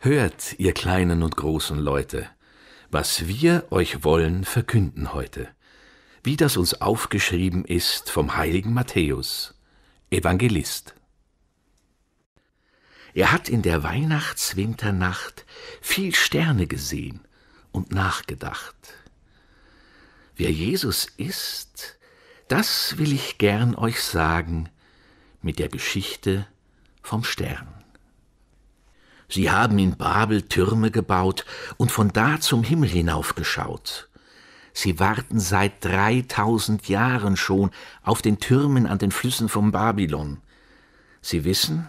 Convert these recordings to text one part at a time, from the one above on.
Hört, ihr kleinen und großen Leute, was wir euch wollen verkünden heute, wie das uns aufgeschrieben ist vom heiligen Matthäus, Evangelist. Er hat in der Weihnachtswinternacht viel Sterne gesehen und nachgedacht. Wer Jesus ist, das will ich gern euch sagen mit der Geschichte vom Stern. Sie haben in Babel Türme gebaut und von da zum Himmel hinaufgeschaut. Sie warten seit dreitausend Jahren schon auf den Türmen an den Flüssen von Babylon. Sie wissen,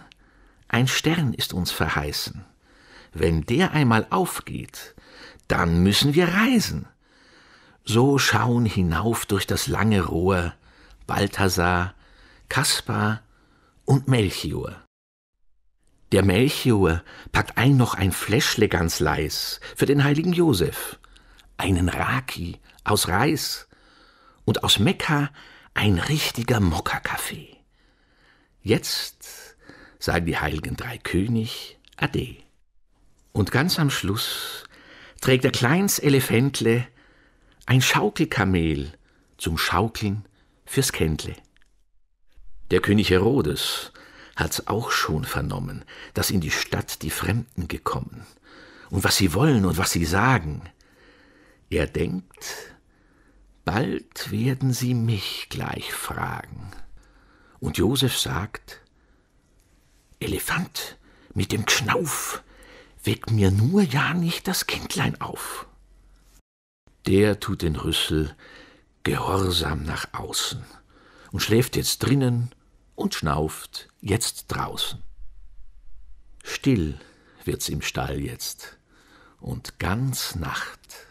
ein Stern ist uns verheißen. Wenn der einmal aufgeht, dann müssen wir reisen. So schauen hinauf durch das lange Rohr Balthasar, Kaspar und Melchior. Der Melchior packt ein noch ein Fläschle ganz leis für den heiligen Josef, einen Raki aus Reis und aus Mekka ein richtiger Mokka-Kaffee. Jetzt sagen die heiligen drei König Ade. Und ganz am Schluss trägt der kleins Elefantle ein Schaukelkamel zum Schaukeln fürs Kändle. Der König Herodes hat's auch schon vernommen, daß in die Stadt die Fremden gekommen, und was sie wollen und was sie sagen. Er denkt, bald werden sie mich gleich fragen. Und Josef sagt, Elefant mit dem Knauf, weck mir nur ja nicht das Kindlein auf. Der tut den Rüssel gehorsam nach außen und schläft jetzt drinnen und schnauft jetzt draußen. Still wird's im Stall jetzt und ganz Nacht.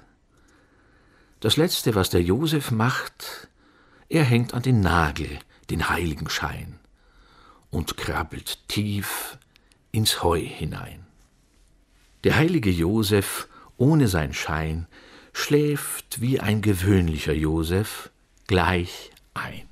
Das Letzte, was der Josef macht, er hängt an den Nagel den Heiligenschein und krabbelt tief ins Heu hinein. Der heilige Josef ohne sein Schein schläft wie ein gewöhnlicher Josef gleich ein.